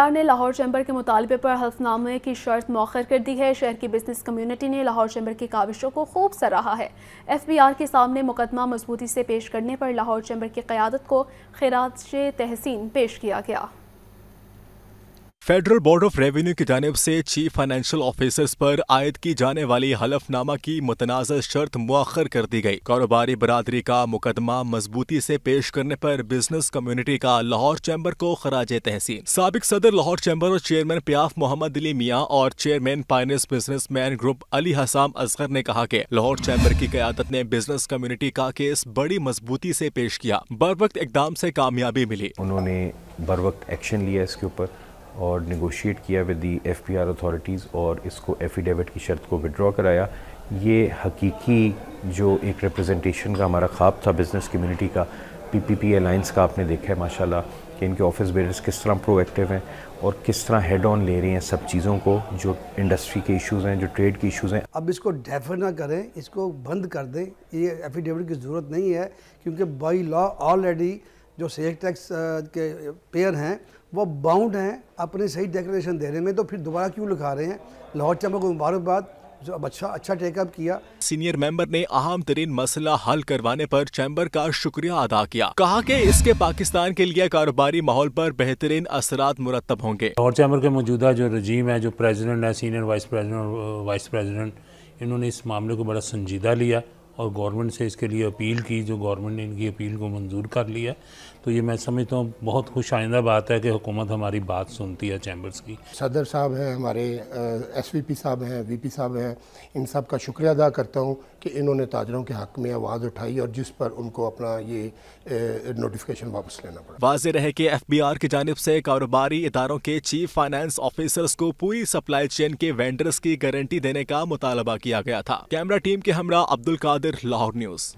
Are ने Lahore chamber के मुतालबे पर हल्फनामे की शर्त मौखर कर दी है शहर की बिजनेस कम्यूनिटी ने लाहौर चैम्बर की काविशों को खूब सराहा है एफ बी आर के सामने मुकदमा मजबूती से पेश करने पर लाहौर चैम्बर की क्यादत को खराज तहसीन पेश किया गया फेडरल बोर्ड ऑफ रेवेन्यू की जानब से चीफ फाइनेंशियल ऑफिसर्स पर आयद की जाने वाली हलफनामा की मुतनाज़ शर्त मुखर कर दी गई कारोबारी बरदरी का मुकदमा मजबूती से पेश करने पर बिजनेस कम्युनिटी का लाहौर चैम्बर को खराज तहसीन सबक सदर लाहौर चैम्बर और चेयरमैन प्याफ मोहम्मद अली मियाँ और चेयरमैन पाइनस मैन ग्रुप अली हसाम असगर ने कहा कि लाहौर चैम्बर की क्यादत ने बिजनेस कम्युनिटी का केस बड़ी मजबूती से पेश किया बर वक्त इकदाम से कामयाबी मिली उन्होंने बर वक्त एक्शन लिया इसके ऊपर और निगोशिएट किया with the F P R authorities और इसको एफिडेविट की शर्त को विड्रॉ कराया ये हकीकी जो एक रिप्रेजेंटेशन का हमारा ख्वाब था बिज़नेस कम्यूनिटी का पी पी पी अलाइंस का आपने देखा है माशाल्लाह कि इनके ऑफिस बेरर्स किस तरह प्रोएक्टिव हैं और किस तरह हेड ऑन ले रही हैं सब चीज़ों को जो इंडस्ट्री के इश्यूज हैं जो ट्रेड के इश्यूज हैं अब इसको डेफर ना करें इसको बंद कर दें ये एफिडेविट की ज़रूरत नहीं है क्योंकि बाई लॉ ऑलरेडी जो सेल्स टैक्स uh, के पेयर हैं वो बाउंड हैं अपने सही डेक्लेरेशन देने में तो फिर दोबारा क्यों लिखा रहे हैं लाहौर चंबा को मुबारकबाद जो अब अच्छा अच्छा टेकअप किया सीनियर मेंबर ने अहम तरीन मसला हल करवाने पर चैम्बर का शुक्रिया अदा किया कहा कि इसके पाकिस्तान के लिए कारोबारी माहौल पर बेहतरीन असरा मुरतब होंगे लाहौर चैम्बर के मौजूदा जो रजीम है जो प्रेसिडेंट है senior vice president vice president इन्होंने इस मामले को बड़ा संजीदा लिया और गवर्नमेंट से इसके लिए अपील की जो गवर्नमेंट ने इनकी अपील को मंजूर कर लिया तो ये मैं समझता हूँ बहुत खुश आइंदा बात है कि हुकूमत हमारी बात सुनती है चैम्बर्स की सदर साहब हैं हमारे एस वी पी साहब हैं वी पी साहब हैं इन सब का शुक्रिया अदा करता हूँ कि इन्होंने ताजरों के हक़ में आवाज़ उठाई और जिस पर उनको अपना ये नोटिफिकेशन वापस लेना पड़ा वाज रहे कि एफ बी आर की जानब से कारोबारी इदारों के चीफ फाइनेंस ऑफिसर्स को पूरी सप्लाई चेन के वेंडर्स की गारंटी देने का मुतालबा किया गया था कैमरा टीम के हमरा अब्दुल कादिर loud News.